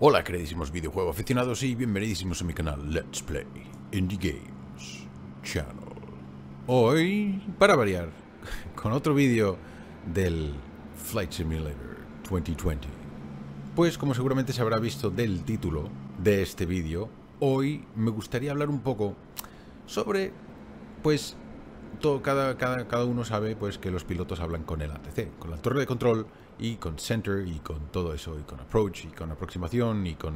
Hola queridísimos videojuegos aficionados y bienvenidísimos a mi canal Let's Play Indie Games Channel Hoy, para variar, con otro vídeo del Flight Simulator 2020 Pues como seguramente se habrá visto del título de este vídeo Hoy me gustaría hablar un poco sobre, pues, todo, cada, cada, uno sabe pues que los pilotos hablan con el ATC, con la torre de control y con center y con todo eso, y con approach y con aproximación y con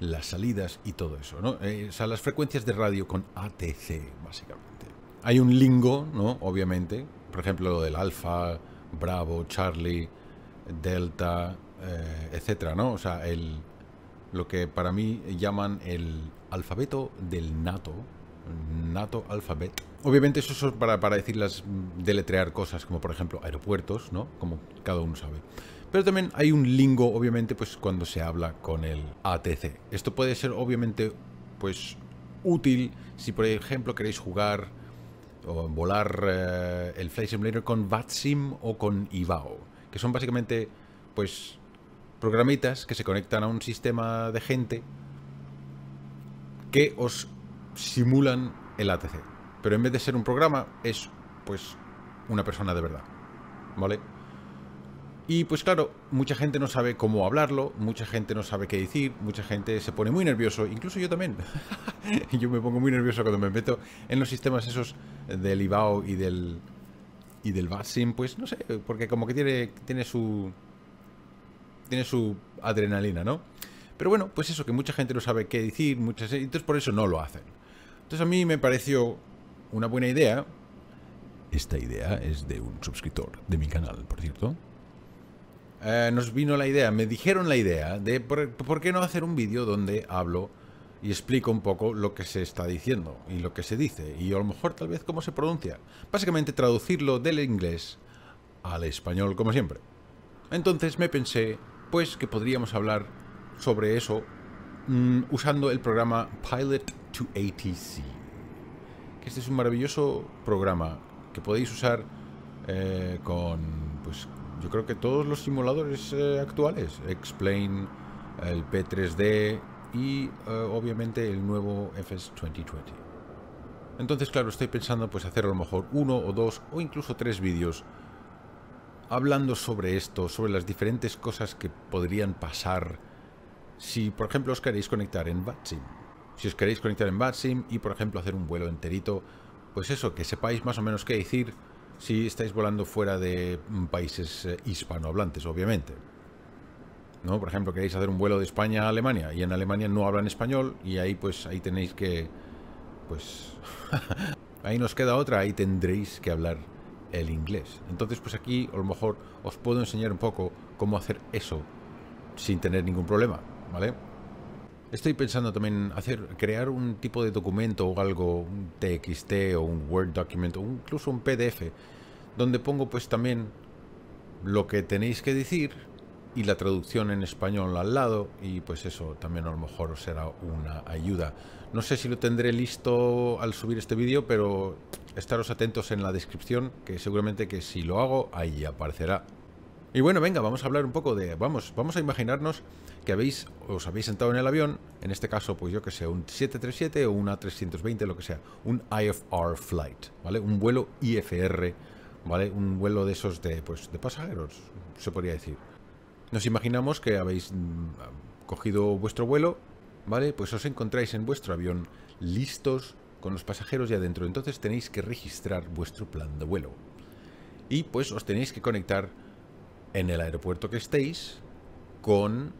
las salidas y todo eso, ¿no? Eh, o sea, las frecuencias de radio con ATC, básicamente. Hay un lingo, ¿no? Obviamente, por ejemplo, lo del alfa, bravo, charlie, delta, eh, etcétera, ¿no? O sea, el, lo que para mí llaman el alfabeto del nato, nato alfabet, Obviamente eso es para, para decirlas, mm, deletrear cosas, como por ejemplo aeropuertos, ¿no? Como cada uno sabe. Pero también hay un lingo, obviamente, pues cuando se habla con el ATC. Esto puede ser, obviamente, pues útil si, por ejemplo, queréis jugar o volar eh, el Flight Simulator con VATSIM o con IVAO, que son básicamente, pues, programitas que se conectan a un sistema de gente que os simulan el ATC. Pero en vez de ser un programa, es pues una persona de verdad. ¿Vale? Y pues claro, mucha gente no sabe cómo hablarlo, mucha gente no sabe qué decir, mucha gente se pone muy nervioso, incluso yo también. yo me pongo muy nervioso cuando me meto en los sistemas esos del IBAO y del y del pues no sé, porque como que tiene tiene su tiene su adrenalina, ¿no? Pero bueno, pues eso que mucha gente no sabe qué decir, muchas entonces por eso no lo hacen. Entonces a mí me pareció una buena idea. Esta idea es de un suscriptor de mi canal, por cierto. Eh, nos vino la idea, me dijeron la idea de por, qué no hacer un vídeo donde hablo y explico un poco lo que se está diciendo y lo que se dice y a lo mejor tal vez cómo se pronuncia. Básicamente traducirlo del inglés al español como siempre. Entonces me pensé pues que podríamos hablar sobre eso mm, usando el programa Pilot to ATC este es un maravilloso programa que podéis usar eh, con, pues, yo creo que todos los simuladores eh, actuales, Explain, el P3D y eh, obviamente el nuevo FS 2020. Entonces, claro, estoy pensando pues hacer a lo mejor uno o dos o incluso tres vídeos hablando sobre esto, sobre las diferentes cosas que podrían pasar si, por ejemplo, os queréis conectar en VATSIM. Si os queréis conectar en Batsim y, por ejemplo, hacer un vuelo enterito, pues eso, que sepáis más o menos qué decir si estáis volando fuera de mm, países eh, hispanohablantes, obviamente. ¿No? Por ejemplo, queréis hacer un vuelo de España a Alemania y en Alemania no hablan español y ahí pues ahí tenéis que pues ahí nos queda otra, ahí tendréis que hablar el inglés. Entonces, pues aquí a lo mejor os puedo enseñar un poco cómo hacer eso sin tener ningún problema, ¿vale? Estoy pensando también hacer crear un tipo de documento o algo, un TXT o un Word document o incluso un PDF donde pongo pues también lo que tenéis que decir y la traducción en español al lado y pues eso también a lo mejor os será una ayuda. No sé si lo tendré listo al subir este vídeo, pero estaros atentos en la descripción que seguramente que si lo hago ahí aparecerá y bueno, venga, vamos a hablar un poco de... Vamos, vamos a imaginarnos que habéis, os habéis sentado en el avión, en este caso, pues yo que sé, un 737 o un A320, lo que sea, un IFR flight, ¿vale? Un vuelo IFR, ¿vale? Un vuelo de esos pues, de, pasajeros, se podría decir. Nos imaginamos que habéis mm, cogido vuestro vuelo, ¿vale? Pues os encontráis en vuestro avión listos con los pasajeros ya adentro, entonces tenéis que registrar vuestro plan de vuelo. Y pues os tenéis que conectar en el aeropuerto que estéis con...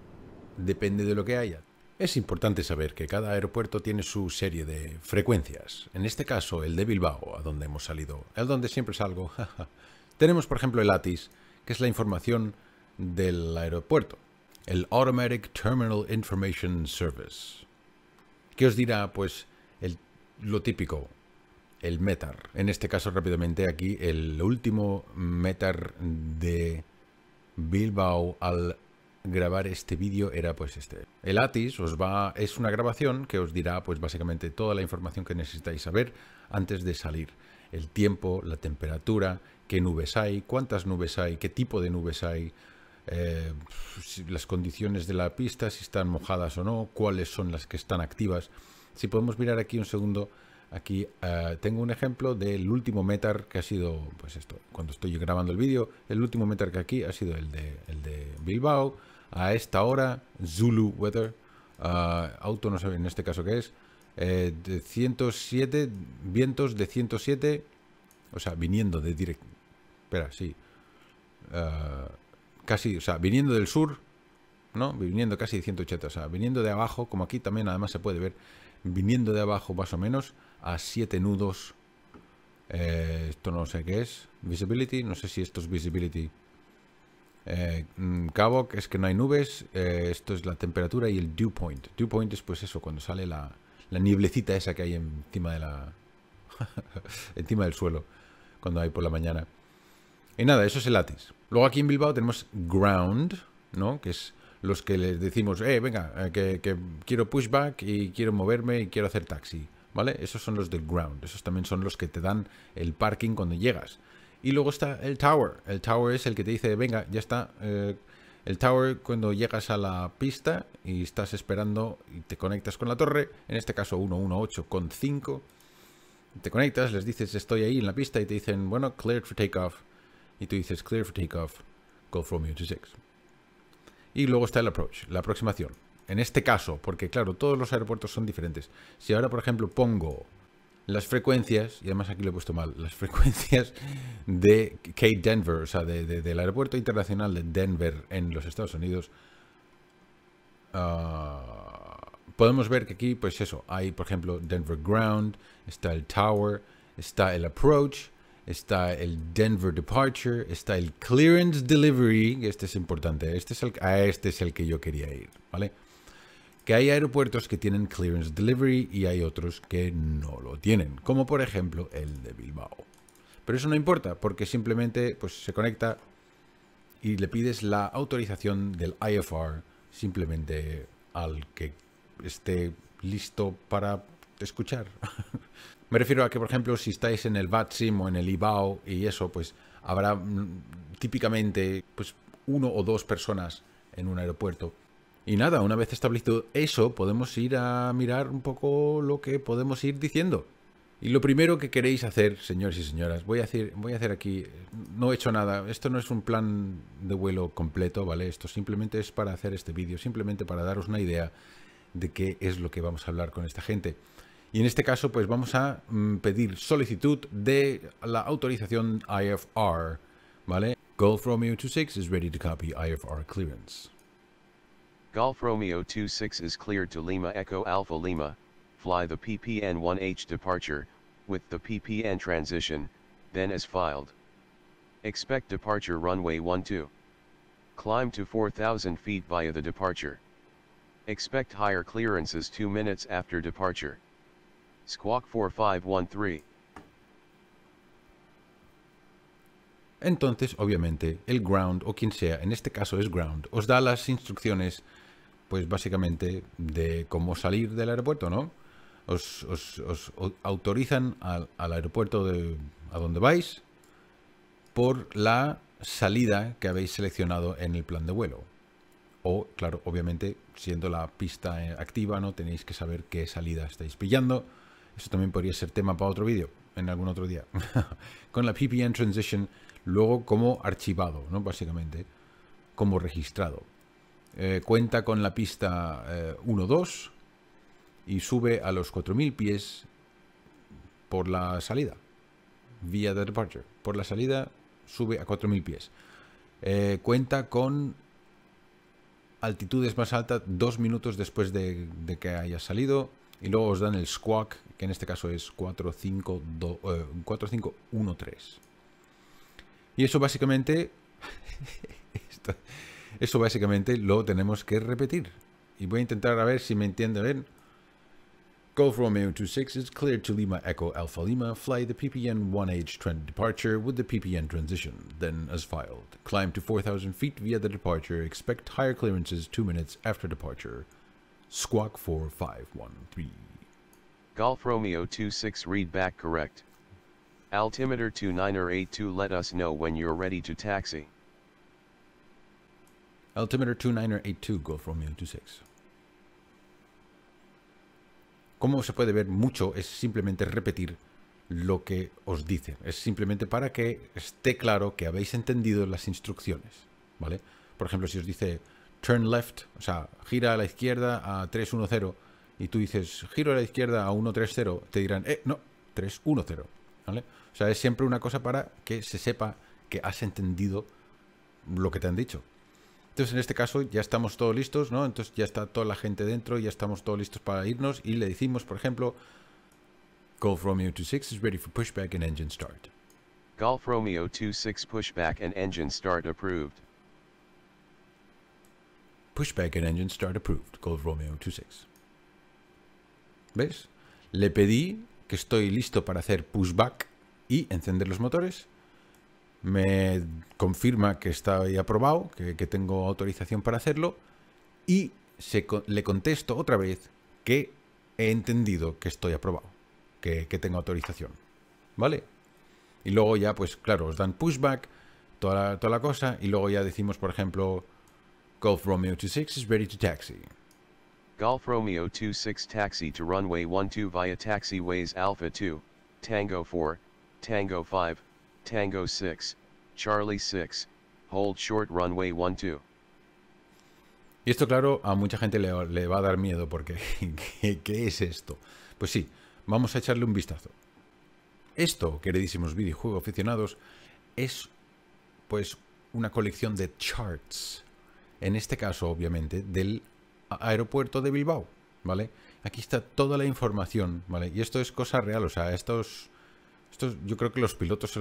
depende de lo que haya. Es importante saber que cada aeropuerto tiene su serie de frecuencias. En este caso, el de Bilbao, a donde hemos salido, el donde siempre salgo. Tenemos, por ejemplo, el ATIS, que es la información del aeropuerto, el Automatic Terminal Information Service, ¿Qué os dirá, pues, lo típico, el METAR. En este caso, rápidamente, aquí el último METAR de Bilbao al grabar este vídeo era pues este. El ATIS os va, es una grabación que os dirá pues básicamente toda la información que necesitáis saber antes de salir. El tiempo, la temperatura, qué nubes hay, cuántas nubes hay, qué tipo de nubes hay, eh, las condiciones de la pista, si están mojadas o no, cuáles son las que están activas. Si podemos mirar aquí un segundo, Aquí eh, tengo un ejemplo del último metar que ha sido, pues esto, cuando estoy grabando el vídeo, el último metar que aquí ha sido el de, el de Bilbao, a esta hora, Zulu Weather, eh, auto, no sé en este caso qué es, eh, de 107, vientos de 107, o sea, viniendo de directo, espera, sí, casi, o sea, viniendo del sur, ¿no? Viniendo casi de 180, o sea, viniendo de abajo, como aquí también además se puede ver, viniendo de abajo más o menos a 7 nudos. Eh, esto no sé qué es. Visibility, no sé si esto es visibility. Eh, mm, cabo, que es que no hay nubes. Eh, esto es la temperatura y el dew point. Dew point es pues eso, cuando sale la, nieblecita esa que hay encima de la... encima del suelo, cuando hay por la mañana. Y nada, eso es el látex Luego aquí en Bilbao tenemos ground, ¿no? Que es los que les decimos, eh, venga, eh, que, quiero pushback y quiero moverme y quiero hacer taxi, ¿vale? Esos son los del ground, esos también son los que te dan el parking cuando llegas. Y luego está el tower, el tower es el que te dice, venga, ya está, eh, el tower cuando llegas a la pista y estás esperando y te conectas con la torre, en este caso 118 con 5, te conectas, les dices estoy ahí en la pista y te dicen, bueno, cleared for takeoff. Y tú dices clear for takeoff, go from here to 6. Y luego está el approach, la aproximación. En este caso, porque claro, todos los aeropuertos son diferentes. Si ahora, por ejemplo, pongo las frecuencias, y además aquí lo he puesto mal, las frecuencias de k Denver, o sea, del aeropuerto internacional de Denver en los Estados Unidos, ah, podemos ver que aquí, pues eso, hay, por ejemplo, Denver Ground, está el Tower, está el Approach, está el Denver Departure, está el Clearance Delivery, este es importante, este es el, a este es el que yo quería ir, ¿vale? Que hay aeropuertos que tienen Clearance Delivery y hay otros que no lo tienen, como por ejemplo el de Bilbao. Pero eso no importa, porque simplemente pues, se conecta y le pides la autorización del IFR simplemente al que esté listo para escuchar. Me refiero a que, por ejemplo, si estáis en el BATSIM o en el IBAO y eso, pues habrá mm, típicamente pues, uno o dos personas en un aeropuerto. Y nada, una vez establecido eso, podemos ir a mirar un poco lo que podemos ir diciendo. Y lo primero que queréis hacer, señores y señoras, voy a hacer, voy a hacer aquí, no he hecho nada, esto no es un plan de vuelo completo, ¿vale? Esto simplemente es para hacer este vídeo, simplemente para daros una idea de qué es lo que vamos a hablar con esta gente. Y en este caso, pues vamos a mm, pedir solicitud de la autorización IFR, ¿vale? Golf Romeo 26 is ready to copy IFR clearance. Golf Romeo 26 is cleared to Lima Echo Alpha Lima, fly the PPN 1H departure, with the PPN transition, then as filed. Expect departure runway 12. Climb to 4,000 feet via the departure. Expect higher clearances 2 minutes after departure. Squawk 4513. Entonces, obviamente, el ground o quien sea, en este caso es ground, os da las instrucciones, pues básicamente, de cómo salir del aeropuerto, ¿no? Os, autorizan al, aeropuerto de, a donde vais por la salida que habéis seleccionado en el plan de vuelo. O, claro, obviamente, siendo la pista eh, activa, no tenéis que saber qué salida estáis pillando eso también podría ser tema para otro vídeo, en algún otro día. Con la PPN Transition, luego como archivado, ¿no? Básicamente, como registrado. Eh, cuenta con la pista 1 eh, 1.2 y sube a los 4.000 pies por la salida, vía de departure. Por la salida sube a 4.000 pies. Eh, cuenta con altitudes más altas dos minutos después de que haya salido y luego os dan el squawk, que en este caso es 4513. Eh, y eso básicamente... eso básicamente lo tenemos que repetir. Y voy a intentar a ver si me entiende bien. Golf Romeo 26 is cleared to Lima Echo Alpha Lima. Fly the PPN 1H trend departure with the PPN transition, then as filed. Climb to 4,000 feet via the departure. Expect higher clearances 2 minutes after departure. Squawk 4513. Golf Romeo 26 read back correct. Altimeter 2982 let us know when you're ready to taxi. Altimeter 2982 Golf Romeo 26. Como se puede ver mucho es simplemente repetir lo que os dicen. Es simplemente para que esté claro que habéis entendido las instrucciones. ¿Vale? Por ejemplo, si os dice turn left, o sea, gira a la izquierda a 310, y tú dices giro a la izquierda a 130, te dirán, eh, no, 310, ¿vale? O sea, es siempre una cosa para que se sepa que has entendido lo que te han dicho. Entonces, en este caso, ya estamos todos listos, ¿no? Entonces, ya está toda la gente dentro, ya estamos todos listos para irnos y le decimos, por ejemplo, Golf Romeo 26 is ready for pushback and engine start. Golf Romeo 26 pushback and engine start approved. Pushback and engine start approved. called Romeo 26. ¿Ves? Le pedí que estoy listo para hacer pushback y encender los motores. Me confirma que está aprobado, que, tengo autorización para hacerlo. Y le contesto otra vez que he entendido que estoy aprobado, que, tengo autorización. ¿Vale? Y luego ya, pues claro, os dan pushback, toda la cosa. Y luego ya decimos, por ejemplo, Golf Romeo 26 is ready to taxi. Golf Romeo 26 taxi to runway 12 via taxiways Alpha 2, Tango 4, Tango 5, Tango 6, Charlie 6, hold short runway 12. Y esto, claro, a mucha gente le, va a dar miedo porque ¿qué, ¿qué, es esto? Pues sí, vamos a echarle un vistazo. Esto, queridísimos videojuegos aficionados, es pues una colección de charts en este caso obviamente, del aeropuerto de Bilbao, ¿vale? Aquí está toda la información, ¿vale? Y esto es cosa real, o sea, estos... Estos, yo creo que los pilotos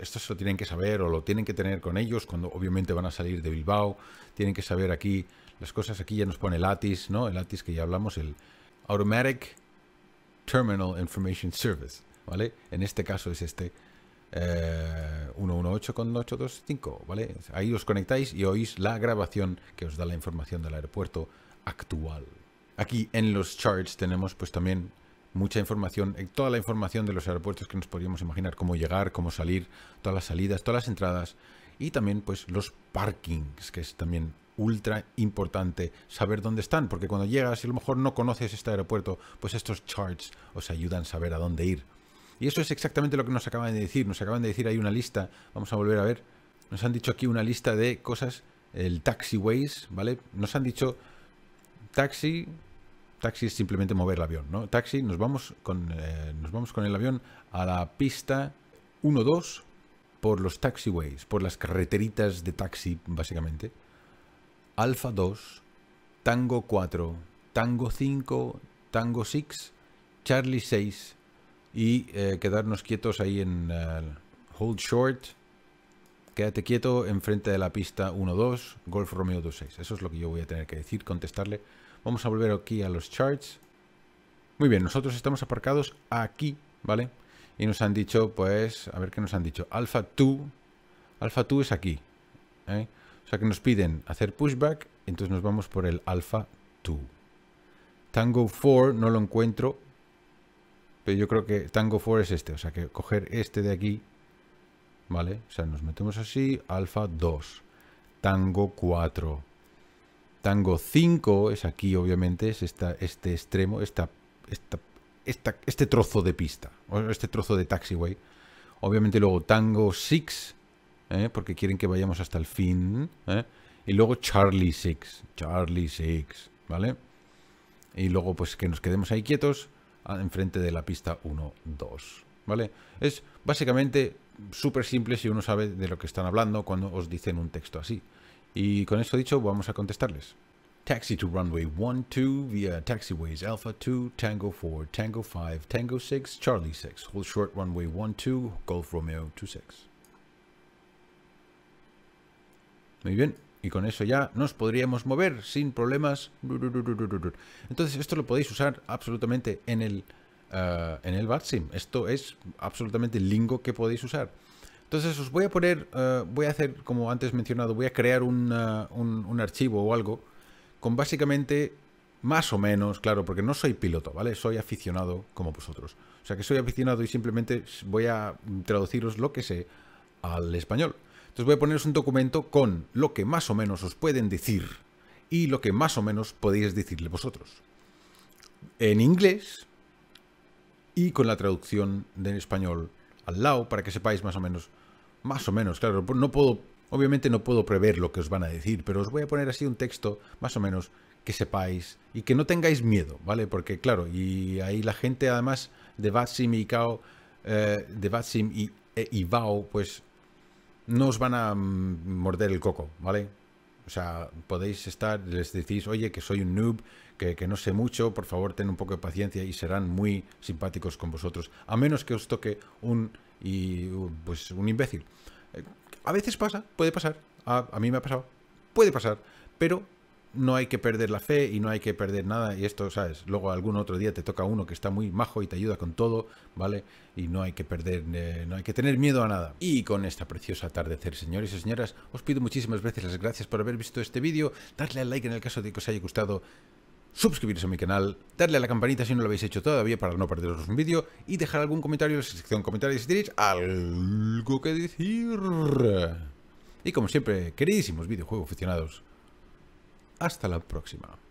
esto lo tienen que saber o lo tienen que tener con ellos cuando obviamente van a salir de Bilbao. Tienen que saber aquí las cosas. Aquí ya nos pone el ATIS, ¿no? El ATIS que ya hablamos, el Automatic Terminal Information Service, ¿vale? En este caso es este eh, 118.825, ¿vale? Ahí os conectáis y oís la grabación que os da la información del aeropuerto actual. Aquí en los charts tenemos pues también mucha información, eh, toda la información de los aeropuertos que nos podríamos imaginar, cómo llegar, cómo salir, todas las salidas, todas las entradas y también pues los parkings, que es también ultra importante saber dónde están, porque cuando llegas y a lo mejor no conoces este aeropuerto, pues estos charts os ayudan a saber a dónde ir y eso es exactamente lo que nos acaban de decir. Nos acaban de decir hay una lista. Vamos a volver a ver. Nos han dicho aquí una lista de cosas. El taxiways, ¿vale? Nos han dicho taxi. Taxi es simplemente mover el avión, ¿no? Taxi, nos vamos con, eh, nos vamos con el avión a la pista 1-2 por los taxiways, por las carreteritas de taxi, básicamente. Alfa 2, Tango 4, Tango 5, Tango 6, Charlie 6, y eh, quedarnos quietos ahí en eh, hold short. Quédate quieto enfrente de la pista 1-2, Golf Romeo 2-6. Eso es lo que yo voy a tener que decir, contestarle. Vamos a volver aquí a los charts. Muy bien, nosotros estamos aparcados aquí, ¿vale? Y nos han dicho, pues, a ver qué nos han dicho. Alpha 2, Alpha 2 es aquí. ¿eh? O sea que nos piden hacer pushback, entonces nos vamos por el Alpha 2. Tango 4 no lo encuentro, pero yo creo que Tango 4 es este. O sea que coger este de aquí. ¿Vale? O sea, nos metemos así. Alfa 2. Tango 4. Tango 5 es aquí, obviamente. Es este extremo. este trozo de pista. O este trozo de taxiway. Obviamente luego Tango 6. ¿eh? Porque quieren que vayamos hasta el fin. ¿eh? Y luego Charlie 6. Charlie 6. ¿Vale? Y luego pues que nos quedemos ahí quietos enfrente de la pista 1-2. ¿Vale? Es básicamente súper simple si uno sabe de lo que están hablando cuando os dicen un texto así. Y con eso dicho, vamos a contestarles. Taxi to runway 1-2 via taxiways Alpha 2, Tango 4, Tango 5, Tango 6, Charlie 6. Hold short runway 1-2, Golf Romeo 2-6. Muy bien y con eso ya nos podríamos mover sin problemas. Entonces esto lo podéis usar absolutamente en el, eh, en el BatSim. Esto es absolutamente lingo que podéis usar. Entonces os voy a poner, eh, voy a hacer como antes mencionado, voy a crear eh, un, un archivo o algo con básicamente más o menos, claro, porque no soy piloto, ¿vale? Soy aficionado como vosotros. O sea que soy aficionado y simplemente voy a traduciros lo que sé al español. Entonces voy a poneros un documento con lo que más o menos os pueden decir y lo que más o menos podéis decirle vosotros. En inglés y con la traducción del español al lado para que sepáis más o menos, más o menos, claro, no puedo, obviamente no puedo prever lo que os van a decir, pero os voy a poner así un texto más o menos que sepáis y que no tengáis miedo, ¿vale? Porque claro, y ahí la gente además de Batsim y Kao, eh, de y, e, y Bao, pues no os van a mm, morder el coco, ¿vale? O sea, podéis estar, les decís, oye, que soy un noob, que, no sé mucho, por favor, ten un poco de paciencia y serán muy simpáticos con vosotros, a menos que os toque un, y, pues, un imbécil. Eh, a veces pasa, puede pasar, a mí me ha pasado, puede pasar, pero no hay que perder la fe y no hay que perder nada. Y esto, ¿sabes? Luego algún otro día te toca uno que está muy majo y te ayuda con todo, ¿vale? Y no hay que perder, eh, no hay que tener miedo a nada. Y con esta preciosa atardecer, señores y señoras, os pido muchísimas veces las gracias por haber visto este vídeo. darle al like en el caso de que os haya gustado. Suscribiros a mi canal, darle a la campanita si no lo habéis hecho todavía para no perderos un vídeo y dejar algún comentario en la sección comentarios si tenéis algo que decir. Y como siempre, queridísimos videojuegos aficionados, hasta la próxima.